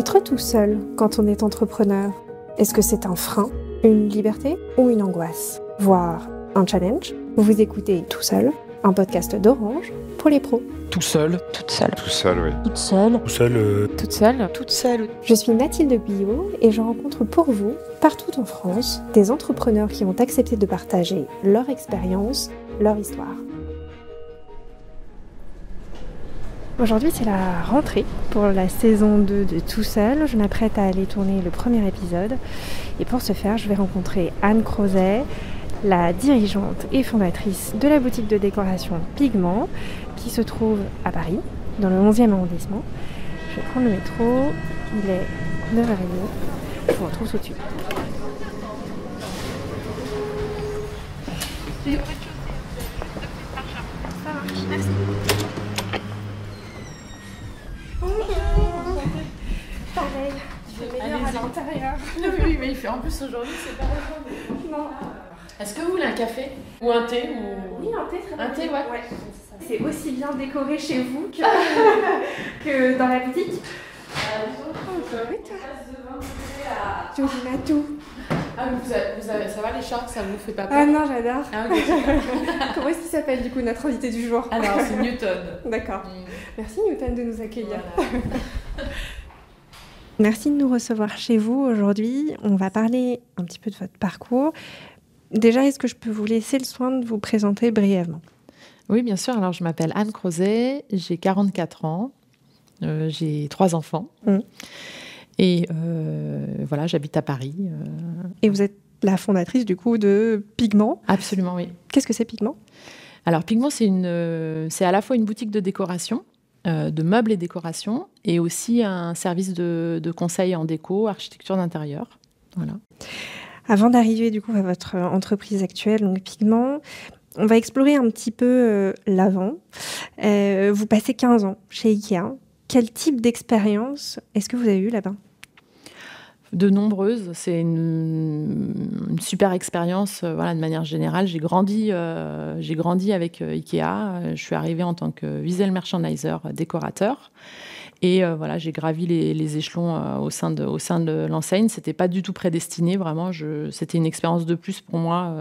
Être tout seul quand on est entrepreneur, est-ce que c'est un frein, une liberté ou une angoisse, voire un challenge Vous écoutez tout seul un podcast d'Orange pour les pros. Tout seul. Toute seule. Tout seul, oui. Tout seul. Tout seul. Tout Toute seule. Toute Je suis Mathilde Billot et je rencontre pour vous, partout en France, des entrepreneurs qui ont accepté de partager leur expérience, leur histoire. Aujourd'hui, c'est la rentrée pour la saison 2 de Tout Seul. Je m'apprête à aller tourner le premier épisode. Et pour ce faire, je vais rencontrer Anne Crozet, la dirigeante et fondatrice de la boutique de décoration Pigment, qui se trouve à Paris, dans le 11e arrondissement. Je vais prendre le métro. Il est 9h30. Je vous retrouve tout de suite. Ça merci. oui, mais il fait en plus aujourd'hui, c'est pas la Non. Ah. Est-ce que vous voulez un café Ou un thé ou... Oui, un thé, très bien. Un thé, ouais. C'est aussi bien décoré chez vous que, que dans la boutique. Euh, tu tout. Ah, vous avez, vous avez, ça va les chats Ça vous fait pas peur Ah non, j'adore. Ah, Comment est-ce qu'il s'appelle du coup notre invité du jour Alors, c'est Newton. D'accord. Mm. Merci Newton de nous accueillir. Voilà. Merci de nous recevoir chez vous aujourd'hui. On va parler un petit peu de votre parcours. Déjà, est-ce que je peux vous laisser le soin de vous présenter brièvement Oui, bien sûr. Alors, je m'appelle Anne Crozet, j'ai 44 ans, euh, j'ai trois enfants. Mmh. Et euh, voilà, j'habite à Paris. Euh. Et vous êtes la fondatrice du coup de Pigment Absolument, oui. Qu'est-ce que c'est Pigment alors Pigment, c'est à la fois une boutique de décoration euh, de meubles et décorations, et aussi un service de, de conseil en déco, architecture d'intérieur. Voilà. Avant d'arriver du coup à votre entreprise actuelle, donc Pigment, on va explorer un petit peu euh, l'avant. Euh, vous passez 15 ans chez IKEA. Quel type d'expérience est-ce que vous avez eu là-bas de nombreuses. C'est une, super expérience, euh, voilà, de manière générale. J'ai grandi, euh, j'ai grandi avec euh, Ikea. Je suis arrivée en tant que visuel merchandiser décorateur. Et euh, voilà, j'ai gravi les, échelons euh, au sein de, au sein de l'enseigne. C'était pas du tout prédestiné, vraiment. C'était une expérience de plus pour moi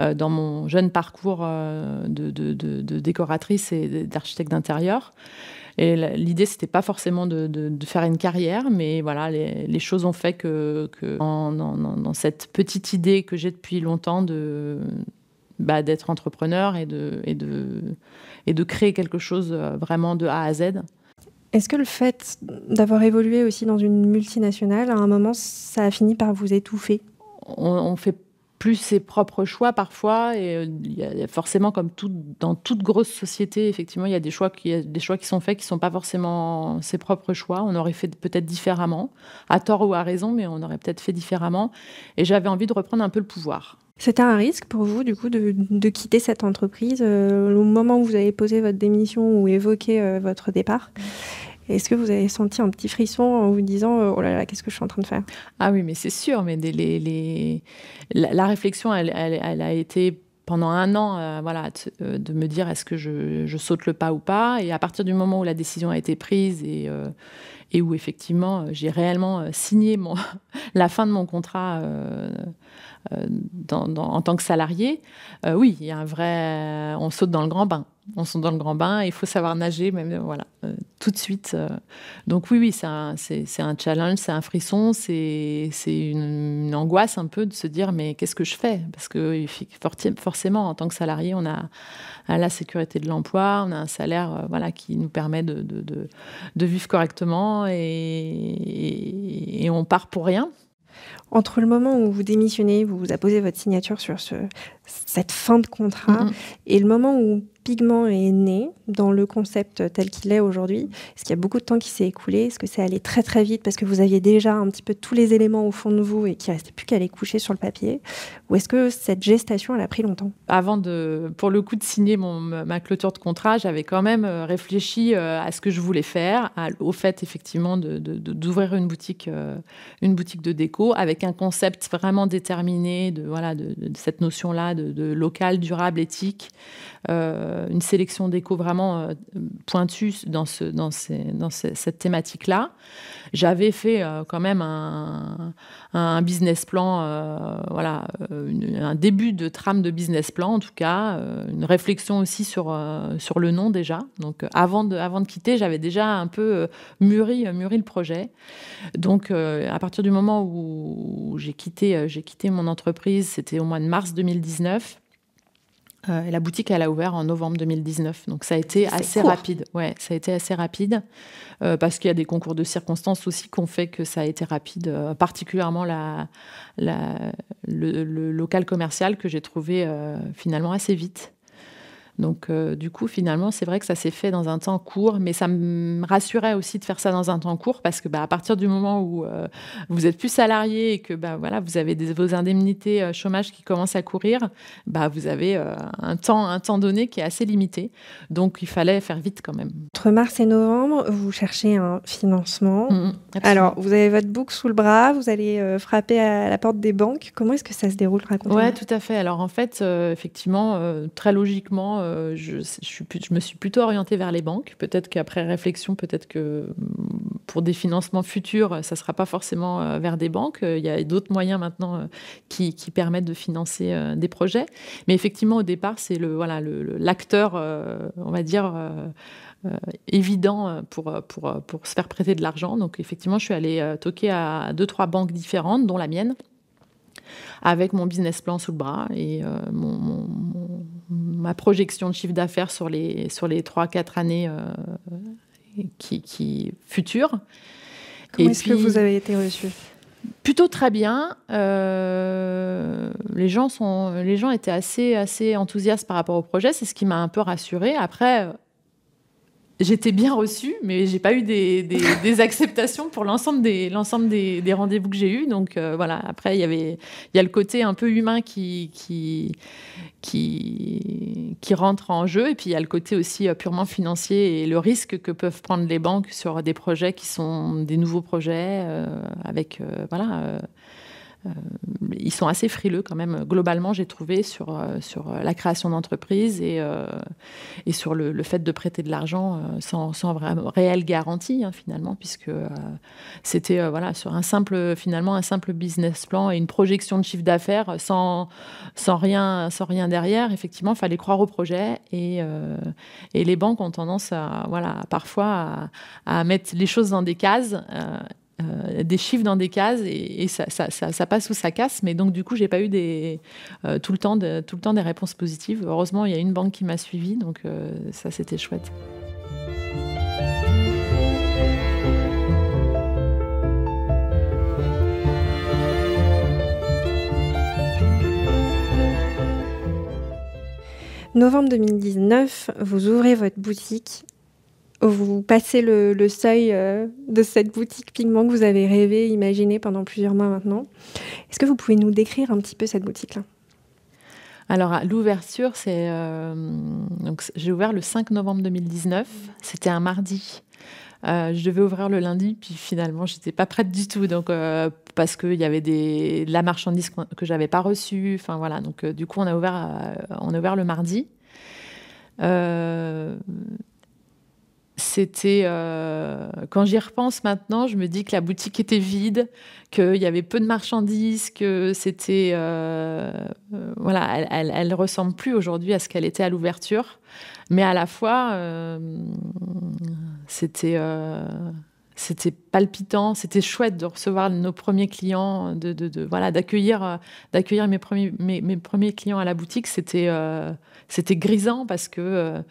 euh, dans mon jeune parcours de, décoratrice et d'architecte d'intérieur. Et l'idée, c'était pas forcément de, faire une carrière, mais voilà, les, choses ont fait que, dans cette petite idée que j'ai depuis longtemps de bah, d'être entrepreneur et et, et de créer quelque chose vraiment de A à Z, est-ce que le fait d'avoir évolué aussi dans une multinationale, à un moment, ça a fini par vous étouffer on, plus ses propres choix parfois. Et euh, forcément, comme tout, dans toute grosse société, effectivement, il y a des choix qui, des choix qui sont faits qui ne sont pas forcément ses propres choix. On aurait fait peut-être différemment, à tort ou à raison, mais on aurait peut-être fait différemment. Et j'avais envie de reprendre un peu le pouvoir. C'était un risque pour vous, du coup, de, quitter cette entreprise euh, au moment où vous avez posé votre démission ou évoqué euh, votre départ. Est-ce que vous avez senti un petit frisson en vous disant euh, oh là là qu'est-ce que je suis en train de faire Ah oui mais c'est sûr mais La, réflexion elle, a été pendant un an euh, voilà euh, de, me dire est-ce que je, saute le pas ou pas et à partir du moment où la décision a été prise et, et où effectivement j'ai réellement signé la fin de mon contrat en tant que salarié oui il y a un vrai on saute dans le grand bain on est dans le grand bain, il faut savoir nager, même euh, voilà, euh, tout de suite. Euh. Donc oui, oui, c'est un, challenge, c'est un frisson, c'est une, angoisse un peu de se dire mais qu'est-ce que je fais Parce que forcément, en tant que salarié, on a, la sécurité de l'emploi, on a un salaire voilà qui nous permet de, de, vivre correctement et, on part pour rien. Entre le moment où vous démissionnez, vous, vous apposez votre signature sur ce, cette fin de contrat, mm-hmm. et le moment où pigment est né dans le concept tel qu'il est aujourd'hui Est-ce qu'il y a beaucoup de temps qui s'est écoulé Est-ce que c'est allé très très vite parce que vous aviez déjà un petit peu tous les éléments au fond de vous et qu'il restait plus qu'à les coucher sur le papier Ou est-ce que cette gestation, elle a pris longtemps Avant de, pour le coup, de signer mon, ma clôture de contrat, j'avais quand même euh, réfléchi euh, à ce que je voulais faire, au fait effectivement d'ouvrir une boutique, euh, une boutique de déco avec un concept vraiment déterminé de voilà de, cette notion là de, de local, durable, éthique. Euh, une sélection d'échos vraiment euh, pointue dans, dans, cette thématique-là. J'avais fait euh, quand même un, business plan, voilà, un début de trame de business plan en tout cas, une réflexion aussi sur, sur le nom déjà. Donc avant de, avant de quitter, j'avais déjà un peu mûri, le projet. Donc à partir du moment où j'ai quitté, j'ai quitté mon entreprise, c'était au mois de mars 2019. Euh, la boutique, elle a ouvert en novembre 2019. Donc, ça a été assez rapide. Ouais, ça a été assez rapide euh, parce qu'il y a des concours de circonstances aussi qui ont fait que ça a été rapide, euh, particulièrement le, local commercial que j'ai trouvé finalement assez vite. Donc, euh, du coup, finalement, c'est vrai que ça s'est fait dans un temps court, mais ça me rassurait aussi de faire ça dans un temps court parce que, bah, à partir du moment où euh, vous êtes plus salarié et que, bah, voilà, vous avez vos indemnités euh, chômage qui commencent à courir, bah, vous avez un temps, un temps donné qui est assez limité. Donc, il fallait faire vite quand même. Entre mars et novembre, vous cherchez un financement. Mmh, Alors, vous avez votre boucle sous le bras, vous allez frapper à la porte des banques. Comment est-ce que ça se déroule racontez Ouais, tout à fait. Alors, en fait, effectivement, très logiquement euh, je, me suis plutôt orientée vers les banques. Peut-être qu'après réflexion, peut-être que mm, pour des financements futurs, euh, ça ne sera pas forcément euh, vers des banques. Il y a d'autres moyens maintenant qui, permettent de financer des projets. Mais effectivement, au départ, c'est le voilà l'acteur, on va dire. évident pour, pour, pour, se faire prêter de l'argent. Donc effectivement, je suis allée toquer à deux, trois banques différentes, dont la mienne, avec mon business plan sous le bras et mon ma projection de chiffre d'affaires sur les, sur les 3-4 années euh, qui, qui futures. Comment est-ce que vous avez été reçu Plutôt très bien. Euh, les, gens sont, les gens étaient assez, assez enthousiastes par rapport au projet. C'est ce qui m'a un peu rassurée. Après, j'étais bien reçue, mais j'ai pas eu des, acceptations pour l'ensemble des, rendez-vous que j'ai eu. Donc euh, voilà, après, il y avait il y a le côté un peu humain qui, rentre en jeu, et puis il y a le côté aussi euh, purement financier et le risque que peuvent prendre les banques sur des projets qui sont des nouveaux projets euh, avec. voilà euh, ils sont assez frileux quand même, globalement, j'ai trouvé, sur, euh, sur euh, la création d'entreprises et, et sur le, fait de prêter de l'argent sans, sans réelle garantie, hein, finalement, puisque c'était voilà, sur un simple, finalement, un simple business plan et une projection de chiffre d'affaires sans, sans, rien, sans rien derrière. Effectivement, il fallait croire au projet et, et les banques ont tendance à, voilà, parfois à, à mettre les choses dans des cases euh, des chiffres dans des cases et, ça, passe ou ça casse. Mais donc, du coup, j'ai pas eu euh, tout, le temps des réponses positives. Heureusement, il y a une banque qui m'a suivi, donc euh, ça, c'était chouette. Novembre 2019, vous ouvrez votre boutique vous passez le, seuil euh, de cette boutique pigment que vous avez rêvé, imaginé pendant plusieurs mois maintenant. Est-ce que vous pouvez nous décrire un petit peu cette boutique-là alors, l'ouverture, c'est. Euh, j'ai ouvert le 5 novembre 2019. C'était un mardi. Euh, je devais ouvrir le lundi, puis finalement, j'étais pas prête du tout. Donc, parce parce qu'il y avait des, de la marchandise que j'avais pas reçue. Enfin, voilà. Donc, du coup, on a ouvert, on a ouvert le mardi c'était euh, quand j'y repense maintenant, je me dis que la boutique était vide, qu'il y avait peu de marchandises, que c'était euh, euh, voilà, elle, ressemble plus aujourd'hui à ce qu'elle était à l'ouverture, mais à la fois c'était c'était palpitant, c'était chouette de recevoir nos premiers clients, de, voilà d'accueillir d'accueillir mes premiers mes, premiers clients à la boutique, c'était c'était grisant parce que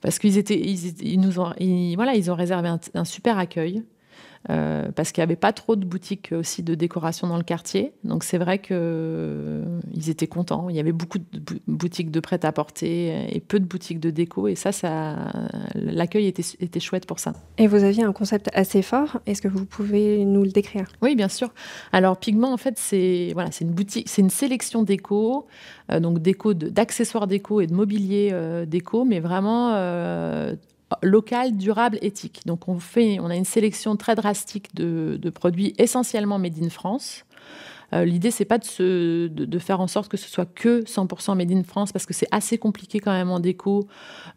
parce qu'ils étaient, ils, ils nous ont, ils, voilà, ils ont réservé un, un super accueil. Euh, parce qu'il n'y avait pas trop de boutiques aussi de décoration dans le quartier. Donc c'est vrai qu'ils euh, étaient contents. Il y avait beaucoup de boutiques de prêt-à-porter et peu de boutiques de déco. Et ça, ça l'accueil était, chouette pour ça. Et vous aviez un concept assez fort. Est-ce que vous pouvez nous le décrire Oui, bien sûr. Alors Pigment, en fait, c'est voilà, une boutique, c'est une sélection déco, euh, donc déco d'accessoires déco et de mobilier déco, mais vraiment local, durable, éthique. Donc on fait, on a une sélection très drastique de, produits essentiellement made in France. Euh, L'idée, c'est pas de, faire en sorte que ce soit que 100% made in France, parce que c'est assez compliqué quand même en déco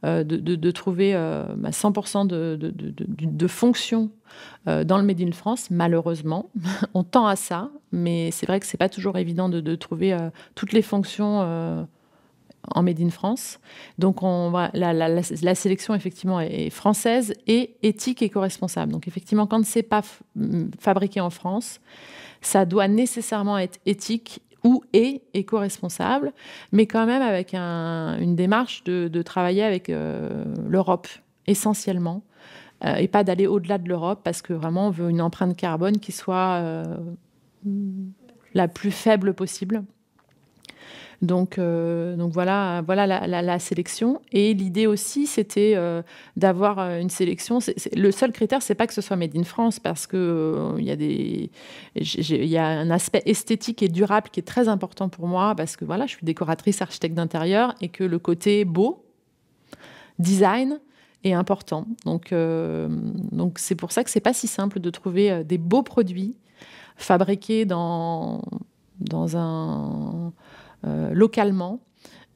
euh, de, trouver 100% euh, bah, de, fonctions euh, dans le made in France. Malheureusement, on tend à ça, mais c'est vrai que c'est pas toujours évident de, trouver toutes les fonctions en Made in France. Donc on la, sélection effectivement est française et éthique et co-responsable. Donc effectivement, quand c'est pas mm, fabriqué en France, ça doit nécessairement être éthique ou est éco-responsable, mais quand même avec une démarche de, travailler avec euh, l'Europe essentiellement euh, et pas d'aller au-delà de l'Europe parce que vraiment on veut une empreinte carbone qui soit euh, la plus faible possible. Donc, euh, donc voilà, voilà la, sélection. Et l'idée aussi, c'était euh, d'avoir euh, une sélection. le seul critère, c'est pas que ce soit made in France, parce que il y a y un aspect esthétique et durable qui est très important pour moi, parce que voilà, je suis décoratrice, architecte d'intérieur, et que le côté beau, design est important. Donc, donc c'est pour ça que c'est pas si simple de trouver des beaux produits fabriqués dans dans un euh, localement.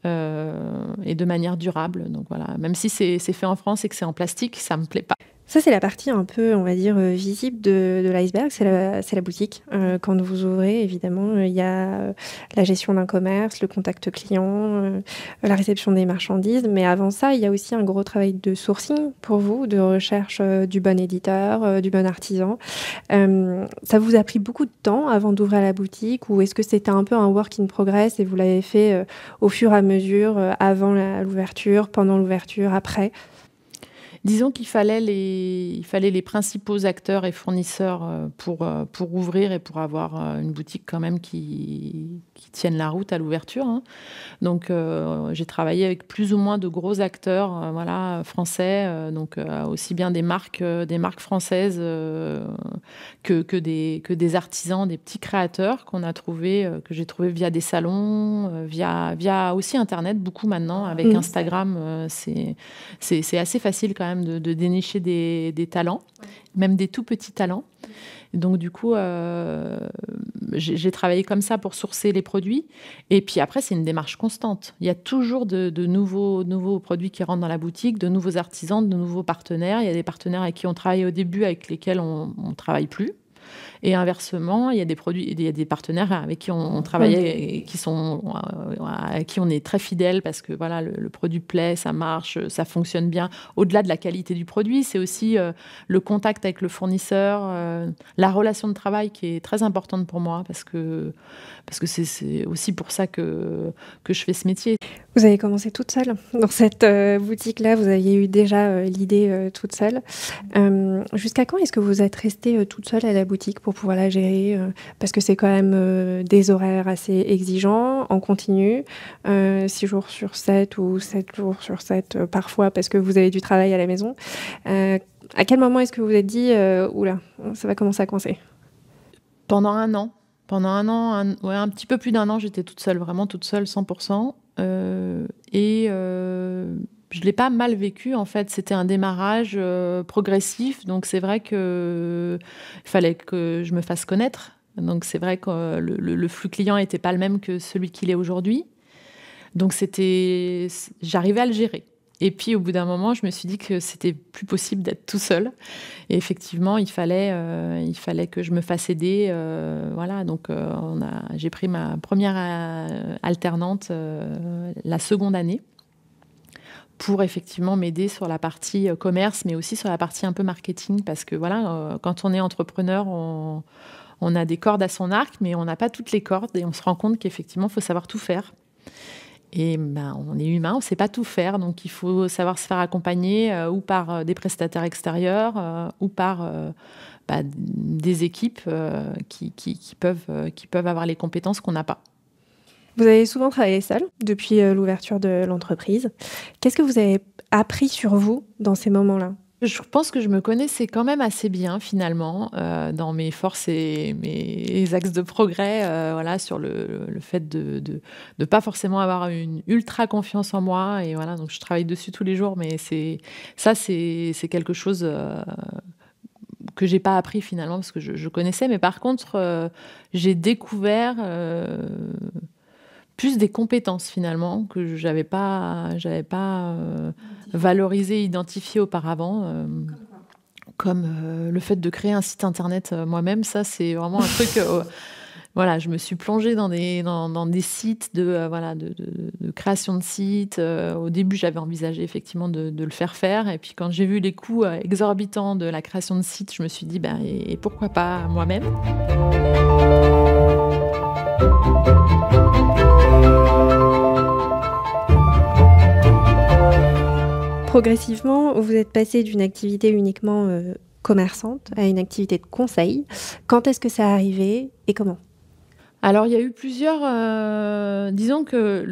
Euh, et de manière durable. Donc voilà, même si c'est fait en France et que c'est en plastique, ça me plaît pas. Ça, c'est la partie un peu, on va dire, euh, visible de, l'iceberg, c'est la, boutique. Euh, quand vous ouvrez, évidemment, euh, il y a la gestion d'un commerce, le contact client, la réception des marchandises, mais avant ça, il y a aussi un gros travail de sourcing pour vous, de recherche du bon éditeur, du bon artisan. ça vous a pris beaucoup de temps avant d'ouvrir la boutique, ou est-ce que c'était un peu un work in progress et vous l'avez fait au fur et à mesure, avant l'ouverture, pendant l'ouverture, après Disons qu'il fallait les, principaux acteurs et fournisseurs euh, euh, pour, ouvrir et pour avoir euh, une boutique quand même qui, tienne la route à l'ouverture. Hein. Donc j'ai travaillé avec plus ou moins de gros acteurs voilà, français, donc aussi bien des marques, des marques françaises que, des, artisans, des petits créateurs qu'on a trouvé, que j'ai trouvé via des salons, via, via aussi Internet, beaucoup maintenant, avec mmh. Instagram. c'est assez facile quand même de, dénicher des, talents, même des tout petits talents. donc du coup, euh, j'ai travaillé comme ça pour sourcer les produits. Et puis après, c'est une démarche constante. Il y a toujours de, nouveaux, nouveaux produits qui rentrent dans la boutique, de nouveaux artisans, de nouveaux partenaires. Il y a des partenaires avec qui on travaille au début, avec lesquels on ne travaille plus et inversement, il y a des produits, il des partenaires avec qui on, travaille et qui sont euh, à qui on est très fidèle parce que voilà, le, produit plaît, ça marche, ça fonctionne bien. Au-delà de la qualité du produit, c'est aussi euh, le contact avec le fournisseur, euh, la relation de travail qui est très importante pour moi parce que parce que c'est aussi pour ça que que je fais ce métier. Vous avez commencé toute seule dans cette euh, boutique-là. Vous aviez eu déjà euh, l'idée euh, toute seule. Jusqu'à quand est-ce que vous êtes restée toute seule à la boutique pour pouvoir la gérer Parce que c'est quand même des horaires assez exigeants, en continu, 6 jours sur 7 ou 7 jours sur 7 parfois parce que vous avez du travail à la maison. à quel moment est-ce que vous vous êtes dit, oula, ça va commencer à coincer Pendant un an. Pendant un an, un petit peu plus d'un an, j'étais toute seule, vraiment toute seule, 100%. Euh, et euh, je l'ai pas mal vécu en fait. C'était un démarrage euh, progressif, donc c'est vrai que il fallait que je me fasse connaître. Donc c'est vrai que le, flux client n'était pas le même que celui qu'il est aujourd'hui. Donc c'était, j'arrivais à le gérer. Et puis au bout d'un moment, je me suis dit que c'était plus possible d'être tout seul. Et effectivement, il fallait, euh, il fallait que je me fasse aider. Euh, voilà, donc euh, j'ai pris ma première alternante la seconde année pour effectivement m'aider sur la partie commerce, mais aussi sur la partie un peu marketing, parce que voilà, quand on est entrepreneur, on, on a des cordes à son arc, mais on n'a pas toutes les cordes et on se rend compte qu'effectivement, il faut savoir tout faire. Et ben, on est humain, on ne sait pas tout faire, donc il faut savoir se faire accompagner euh, ou par euh, des prestataires extérieurs euh, ou par bah, des équipes qui, peuvent, qui peuvent avoir les compétences qu'on n'a pas. Vous avez souvent travaillé seul depuis l'ouverture de l'entreprise. Qu'est-ce que vous avez appris sur vous dans ces moments-là je pense que je me connaissais quand même assez bien finalement euh, dans mes forces et mes axes de progrès, euh, voilà, sur le, fait de ne pas forcément avoir une ultra confiance en moi et voilà, donc je travaille dessus tous les jours, mais c'est ça c'est quelque chose euh, que j'ai pas appris finalement parce que je connaissais, mais par contre j'ai découvert plus des compétences finalement que j'avais pas, j'avais pas euh, valorisé, identifié auparavant. Euh, comme euh, le fait de créer un site internet moi-même, ça c'est vraiment un truc. voilà, je me suis plongée dans des, dans, des sites de, voilà, de, création de sites. au début, j'avais envisagé effectivement de, le faire faire. Et puis quand j'ai vu les coûts exorbitants de la création de sites, je me suis dit, ben, et pourquoi pas moi-même progressivement, vous êtes passé d'une activité uniquement euh, commerçante à une activité de conseil. Quand est-ce que ça a arrivé et comment alors, il y a eu plusieurs. Euh, disons que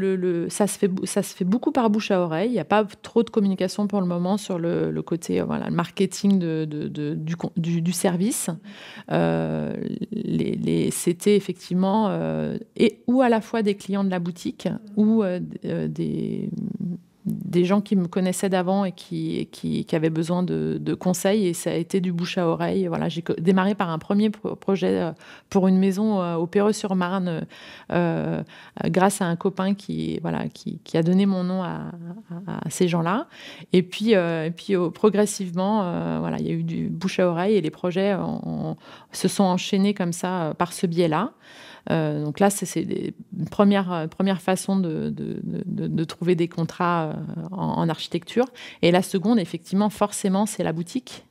ça, se fait, beaucoup par bouche à oreille. Il n'y a pas trop de communication pour le moment sur le, côté marketing du, service. Euh, c'était effectivement et, ou à la fois des clients de la boutique ou des des gens qui me connaissaient d'avant et qui, avaient besoin de, conseils. Et ça a été du bouche à oreille. Voilà, j'ai démarré par un premier projet euh, pour une maison euh, au Péreux-sur-Marne euh, grâce à un copain qui, voilà, qui, a donné mon nom à, ces gens-là. Et puis, puis progressivement, il y a eu du bouche à oreille et les projets se sont enchaînés comme ça par ce biais-là. Euh, donc là, c'est une première, euh, façon de, trouver des contrats euh, en, architecture. Et la seconde, effectivement, forcément, c'est la boutique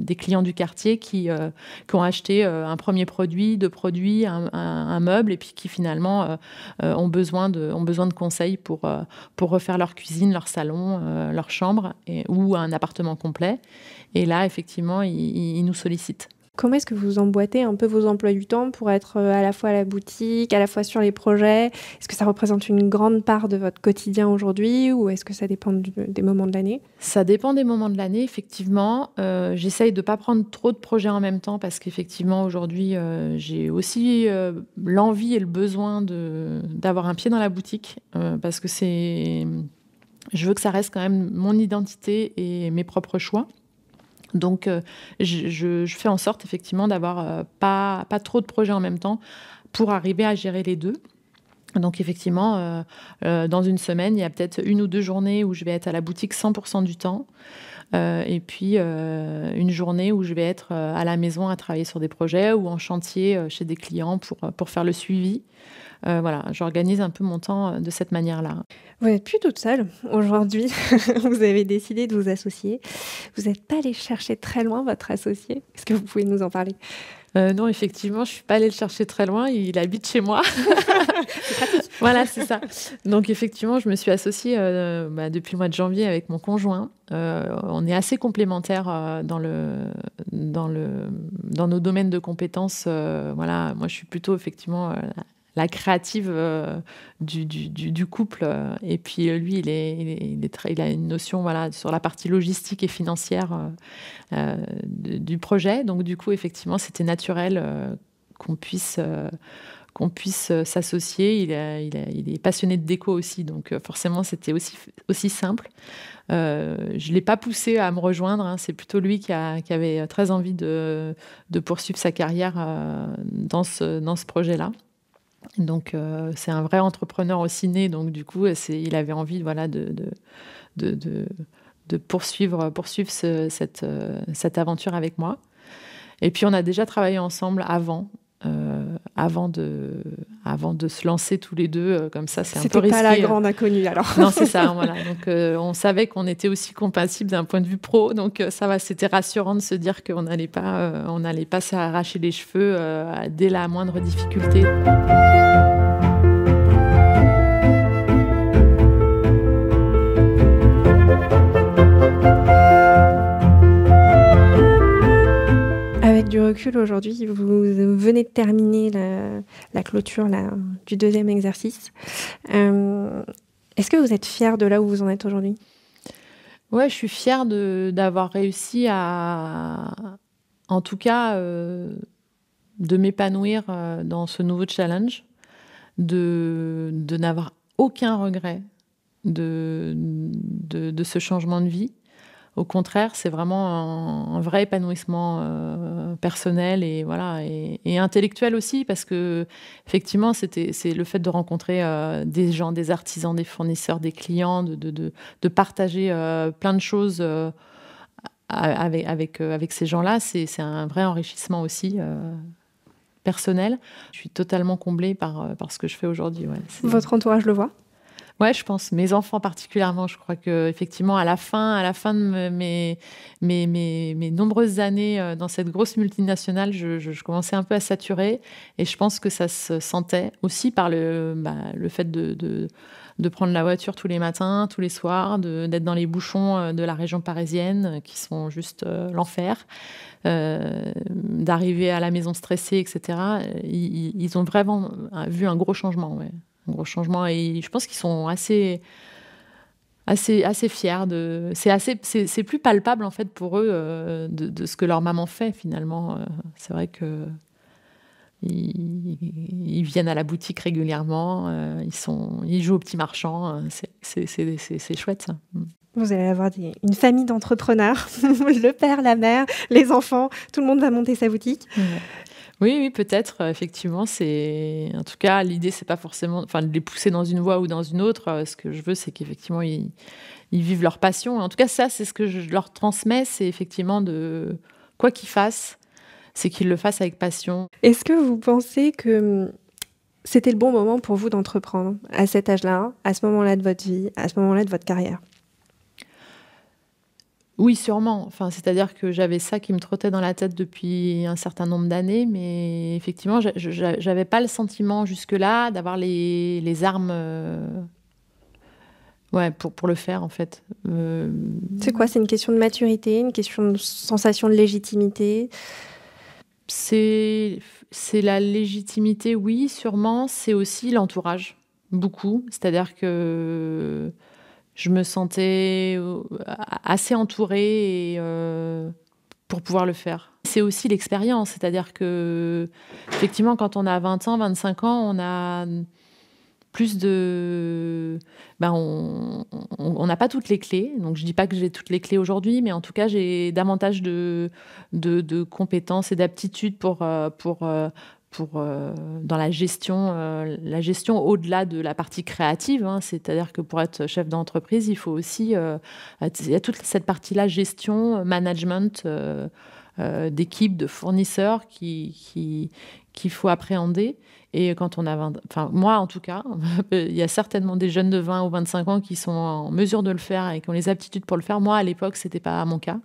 des clients du quartier qui, ont acheté un premier produit, deux produits, un, meuble, et puis qui finalement ont, besoin de, ont besoin de conseils pour, refaire leur cuisine, leur salon, leur chambre ou un appartement complet. Et là, effectivement, ils nous sollicitent. Comment est-ce que vous emboîtez un peu vos emplois du temps pour être euh, à la fois à la boutique, à la fois sur les projets Est-ce que ça représente une grande part de votre quotidien aujourd'hui ou est-ce que ça dépend des moments de l'année Ça dépend des moments de l'année, effectivement. Euh, j'essaye de ne pas prendre trop de projets en même temps parce qu'effectivement, aujourd'hui, euh, j'ai aussi l'envie et le besoin d'avoir un pied dans la boutique parce que c'est je veux que ça reste quand même mon identité et mes propres choix. Donc, euh, je, fais en sorte effectivement d'avoir euh, pas, trop de projets en même temps pour arriver à gérer les deux. Donc effectivement, euh, dans une semaine, il y a peut-être une ou deux journées où je vais être à la boutique 100% du temps. et puis une journée où je vais être à la maison à travailler sur des projets ou en chantier chez des clients pour faire le suivi. Euh, voilà, j'organise un peu mon temps euh, de cette manière-là. Vous n'êtes plus toute seule aujourd'hui. vous avez décidé de vous associer. Vous n'êtes pas allé chercher très loin votre associé. Est-ce que vous pouvez nous en parler euh, non, effectivement, je suis pas allée le chercher très loin. Il habite chez moi. voilà, c'est ça. Donc effectivement, je me suis associée bah, depuis le mois de janvier avec mon conjoint. on est assez complémentaires dans le dans le dans nos domaines de compétences. voilà, moi je suis plutôt effectivement la créative euh, du, couple. Et puis euh, lui, il, est, a une notion sur la partie logistique et financière euh, du projet. Donc du coup, effectivement, c'était naturel qu'on puisse... qu'on puisse s'associer. Il, est passionné de déco aussi, donc forcément c'était aussi, aussi simple. je ne l'ai pas poussé à me rejoindre. Hein. C'est plutôt lui qui, avait très envie de, poursuivre sa carrière dans dans ce projet-là. Donc euh, c'est un vrai entrepreneur au ciné, donc du coup il avait envie voilà, de, de, de, de poursuivre, poursuivre cette, euh, cette, aventure avec moi. Et puis on a déjà travaillé ensemble avant, euh, avant, de, avant de se lancer tous les deux euh, comme ça. C'est un peu risqué. C'était pas la hein. grande inconnue alors. non, c'est ça. Hein, donc euh, on savait qu'on était aussi compatibles d'un point de vue pro, donc ça va. C'était rassurant de se dire qu'on n'allait pas on n'allait pas s'arracher les cheveux dès la moindre difficulté. Avec du recul aujourd'hui, vous vous venez de terminer la, clôture du deuxième exercice. Euh, est-ce que vous êtes fière de là où vous en êtes aujourd'hui Ouais, je suis fière d'avoir réussi à, en tout cas, euh, de m'épanouir euh, dans ce nouveau challenge, de, n'avoir aucun regret de, ce changement de vie. Au contraire, c'est vraiment un, vrai épanouissement euh, personnel et voilà et, intellectuel aussi parce que effectivement c'était c'est le fait de rencontrer euh, des gens, des artisans, des fournisseurs, des clients, de, de, partager euh, plein de choses avec avec, avec ces gens-là, c'est un vrai enrichissement aussi personnel. Je suis totalement comblée par, par ce que je fais aujourd'hui. Votre entourage le voit Ouais, je pense. Mes enfants particulièrement, je crois que effectivement à la fin, à la fin de mes mes, mes, mes nombreuses années euh, dans cette grosse multinationale, je, je, commençais un peu à saturer et je pense que ça se sentait aussi par le bah, le fait de, de, prendre la voiture tous les matins, tous les soirs, d'être dans les bouchons euh, de la région parisienne euh, qui sont juste l'enfer, d'arriver à la maison stressée, etc. Ils, ont vraiment vu un gros changement. Ouais un gros changement. Et je pense qu'ils sont assez, assez, assez fiers de. C'est assez, c'est, plus palpable en fait pour eux euh, de, ce que leur maman fait finalement. Euh, c'est vrai que ils, viennent à la boutique régulièrement. Euh, ils sont, ils jouent au petit marchand. C'est, chouette ça. Mm. Vous allez avoir une famille d'entrepreneurs, le père, la mère, les enfants, tout le monde va monter sa boutique. Oui, oui, peut-être, euh, effectivement. C'est En tout cas, l'idée, c'est pas forcément enfin, de les pousser dans une voie ou dans une autre. Euh, ce que je veux, c'est qu'effectivement, ils... ils... vivent leur passion. En tout cas, ça, c'est ce que je leur transmets, c'est effectivement de... Quoi qu'ils fassent, c'est qu'ils le fassent avec passion. Est-ce que vous pensez que hum, c'était le bon moment pour vous d'entreprendre à cet âge-là, à ce moment-là de votre vie, à ce moment-là de votre carrière oui, sûrement. Enfin, c'est-à-dire que j'avais ça qui me trottait dans la tête depuis un certain nombre d'années, mais effectivement, j'avais pas le sentiment jusque-là d'avoir les, armes. Euh, ouais, pour, pour le faire en fait. Euh, c'est quoi C'est une question de maturité, une question de sensation de légitimité C'est la légitimité, oui, sûrement. C'est aussi l'entourage, beaucoup. C'est-à-dire que je me sentais euh, assez entourée et, euh, pour pouvoir le faire. C'est aussi l'expérience, c'est-à-dire que effectivement quand on a 20 ans, 25 ans, on a plus de... Ben on n'a pas toutes les clés, donc je ne dis pas que j'ai toutes les clés aujourd'hui, mais en tout cas j'ai davantage de, de, de compétences et d'aptitudes pour, euh, pour, pour, euh, dans la gestion, euh, la gestion au-delà de la partie créative. Hein. C'est-à-dire que pour être chef d'entreprise, il faut aussi. Euh, il y a toute cette partie-là, gestion, management d'équipe, de fournisseurs qu'il qui, faut appréhender. Et quand on a 20, enfin, moi en tout cas, il y a certainement des jeunes de 20 ou 25 ans qui sont en mesure de le faire et qui ont les aptitudes pour le faire. Moi, à l'époque, ce n'était pas mon cas.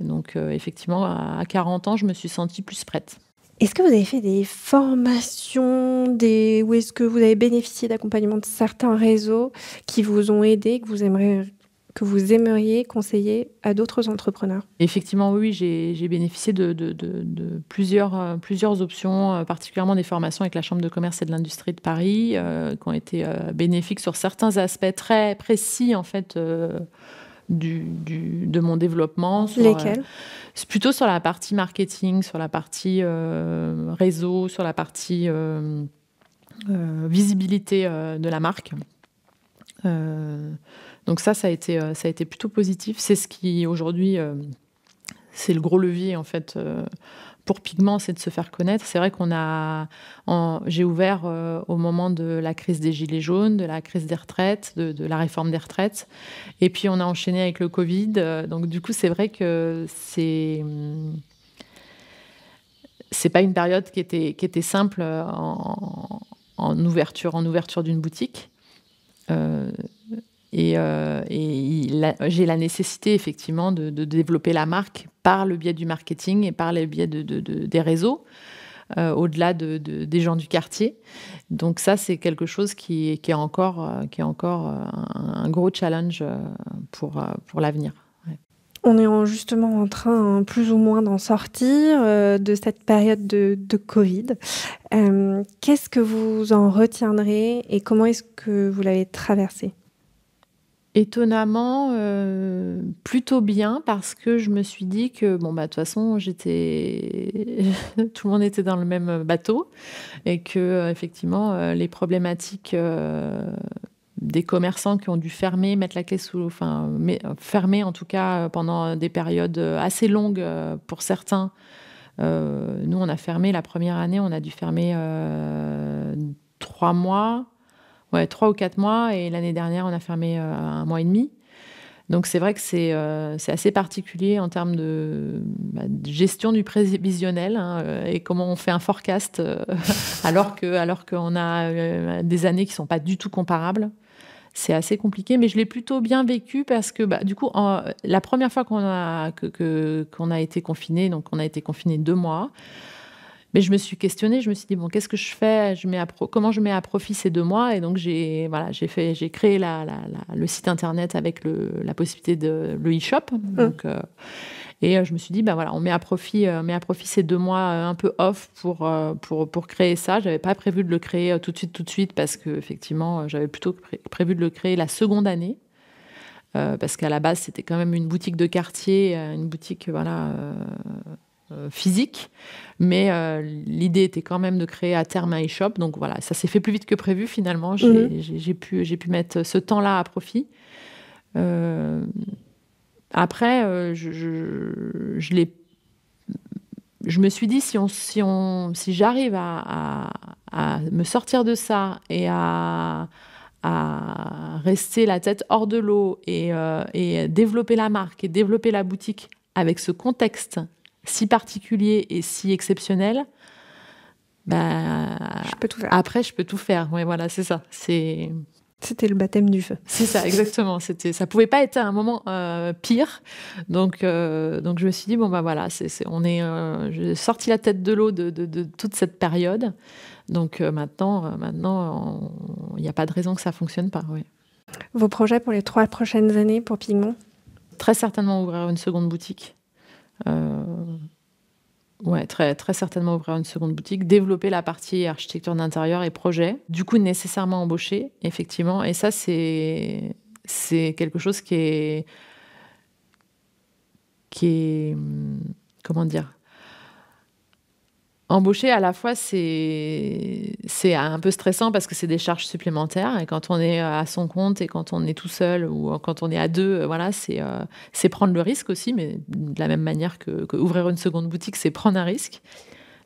Donc, effectivement, à 40 ans, je me suis sentie plus prête. Est-ce que vous avez fait des formations des... ou est-ce que vous avez bénéficié d'accompagnement de certains réseaux qui vous ont aidé, que vous, aimeriez, conseiller à d'autres entrepreneurs Effectivement, oui, j'ai bénéficié de, euh, plusieurs, options, euh, particulièrement des formations avec la Chambre de commerce et de l'industrie de Paris, euh, qui ont été bénéfiques sur certains aspects très précis, en fait du, de mon développement. Euh, Lesquels Plutôt sur la partie marketing, sur la partie euh, réseau, sur la partie euh, visibilité de la marque. donc ça, ça a été, ça a été plutôt positif. C'est ce qui aujourd'hui, c'est le gros levier en fait pour Pigment, c'est de se faire connaître. C'est vrai qu'on a, j'ai ouvert euh, au moment de la crise des gilets jaunes, de la crise des retraites, de, la réforme des retraites, et puis on a enchaîné avec le Covid. Donc du coup, c'est vrai que c'est c'est pas une période qui était qui était simple en, ouverture en ouverture d'une boutique. Euh, et, euh, j'ai la nécessité effectivement de, développer la marque par le biais du marketing et par le biais des réseaux, euh, au-delà des gens du quartier. Donc ça, c'est quelque chose qui, est encore, qui est encore euh, un, gros challenge pour, l'avenir. On est justement en train, hein, plus ou moins, d'en sortir de cette période de, Covid. Qu'est-ce que vous en retiendrez et comment est-ce que vous l'avez traversé étonnamment euh, plutôt bien parce que je me suis dit que bon bah de toute façon j'étais tout le monde était dans le même bateau et que euh, effectivement euh, les problématiques des commerçants qui ont dû fermer, mettre la clé sous, enfin fermer en tout cas pendant des périodes assez longues pour certains. nous on a fermé la première année, on a dû fermer trois mois ouais, trois ou quatre mois. Et l'année dernière, on a fermé euh, un mois et demi. Donc c'est vrai que c'est euh, assez particulier en termes de, bah, gestion du prévisionnel hein, euh, et comment on fait un forecast alors qu'on alors a des années qui ne sont pas du tout comparables. C'est assez compliqué, mais je l'ai plutôt bien vécu parce que bah, du coup, la première fois qu'on a, que, a été confiné, donc on a été confiné deux mois, mais je me suis questionnée, je me suis dit, bon, qu'est-ce que je fais je mets à Comment je mets à profit ces deux mois Et donc, j'ai voilà, fait, créé le site internet avec la possibilité de le e-shop. Mmh. Euh, et euh, je me suis dit, ben voilà, on met à profit, euh, met à profit ces deux mois un peu off pour, pour, pour créer ça. J'avais pas prévu de le créer tout de suite, tout de suite, parce que effectivement, j'avais plutôt prévu de le créer la seconde année. parce qu'à la base, c'était quand même une boutique de quartier, une boutique, voilà, euh, physique, mais euh, l'idée était quand même de créer à terme un e-shop. Donc voilà, ça s'est fait plus vite que prévu finalement. J'ai mhm. pu, mettre ce temps-là à profit. Euh, après, je, me suis dit, si, j'arrive à, me sortir de ça et à, rester la tête hors de l'eau et développer la marque et développer la boutique avec ce contexte si particulier et si exceptionnel, bah, Après, je peux tout faire. Oui, voilà, c'est ça. C'est. C'était le baptême du feu. C'est ça, exactement. C'était, ça pouvait pas être un moment euh, pire. Donc, euh, donc je me suis dit bon bah voilà, c'est, on est, euh, j'ai sorti la tête de l'eau de, de, de, toute cette période. Donc maintenant, maintenant, il n'y a pas de raison que ça fonctionne pas. Oui. Vos projets pour les trois prochaines années pour Pigment Très certainement ouvrir une seconde boutique. Euh, ouais, très, très certainement ouvrir une seconde boutique, développer la partie architecture d'intérieur et projet. Du coup, nécessairement embaucher, effectivement. Et ça, c'est, c'est quelque chose qui est, qui est, hum, comment dire, Embaucher à la fois, c'est un peu stressant parce que c'est des charges supplémentaires. Et quand on est euh, à son compte et quand on est tout seul ou euh, quand on est à deux, euh, voilà, c'est prendre le risque aussi. Mais de la même manière que, que ouvrir une seconde boutique, c'est prendre un risque.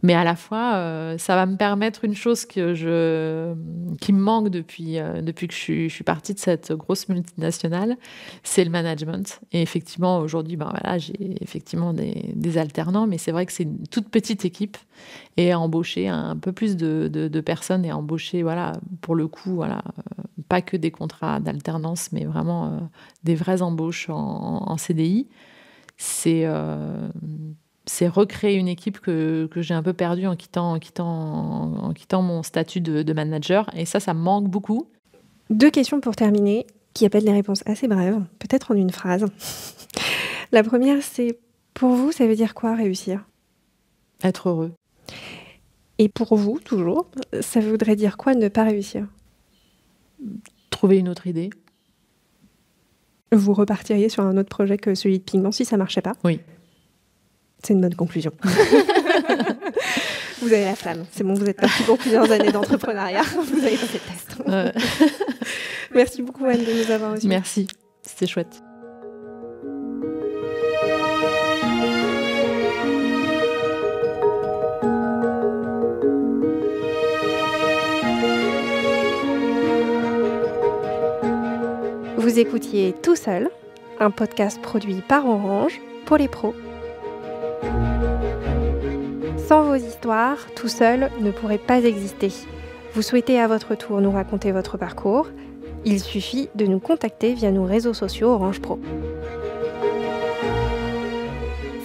Mais à la fois, euh, ça va me permettre une chose que je, qui me manque depuis, euh, depuis que je suis, partie de cette grosse multinationale, c'est le management. Et effectivement, aujourd'hui, ben voilà, j'ai effectivement des, des, alternants, mais c'est vrai que c'est une toute petite équipe. Et embaucher un peu plus de, de, personnes et embaucher, voilà, pour le coup, voilà, euh, pas que des contrats d'alternance, mais vraiment des vraies embauches en, en CDI, c'est c'est recréer une équipe que, j'ai un peu perdue en quittant, quittant, en quittant mon statut de, manager. Et ça, ça me manque beaucoup. Deux questions pour terminer, qui appellent des réponses assez brèves, peut-être en une phrase. La première, c'est pour vous, ça veut dire quoi réussir Être heureux. Et pour vous, toujours, ça voudrait dire quoi ne pas réussir Trouver une autre idée. Vous repartiriez sur un autre projet que celui de Pigment si ça marchait pas Oui. C'est une bonne conclusion. vous avez la flamme. C'est bon, vous êtes parti pour plusieurs années d'entrepreneuriat. Vous avez fait le test. Merci beaucoup, Anne, de nous avoir reçus. Merci. C'était chouette. Vous écoutiez Tout seul, un podcast produit par Orange pour les pros vos histoires, tout seul, ne pourraient pas exister. Vous souhaitez à votre tour nous raconter votre parcours Il suffit de nous contacter via nos réseaux sociaux Orange Pro.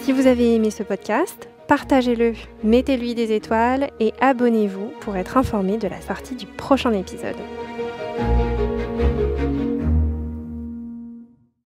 Si vous avez aimé ce podcast, partagez-le, mettez-lui des étoiles et abonnez-vous pour être informé de la sortie du prochain épisode.